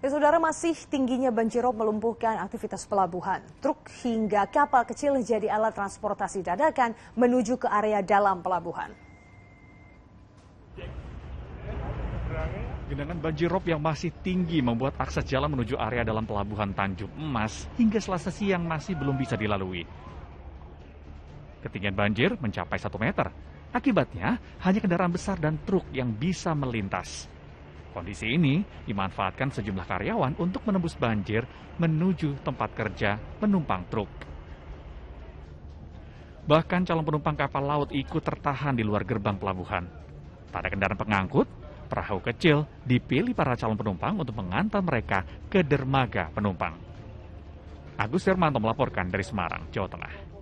Ya, saudara masih tingginya banjirop melumpuhkan aktivitas pelabuhan. Truk hingga kapal kecil jadi alat transportasi dadakan menuju ke area dalam pelabuhan. Genangan banjirop yang masih tinggi membuat akses jalan menuju area dalam pelabuhan Tanjung Emas hingga selasa siang masih belum bisa dilalui. Ketinggian banjir mencapai 1 meter. Akibatnya, hanya kendaraan besar dan truk yang bisa melintas. Kondisi ini dimanfaatkan sejumlah karyawan untuk menembus banjir menuju tempat kerja penumpang truk. Bahkan calon penumpang kapal laut ikut tertahan di luar gerbang pelabuhan. Tak ada kendaraan pengangkut, perahu kecil dipilih para calon penumpang untuk mengantar mereka ke dermaga penumpang. Agus Hermanto melaporkan dari Semarang, Jawa Tengah.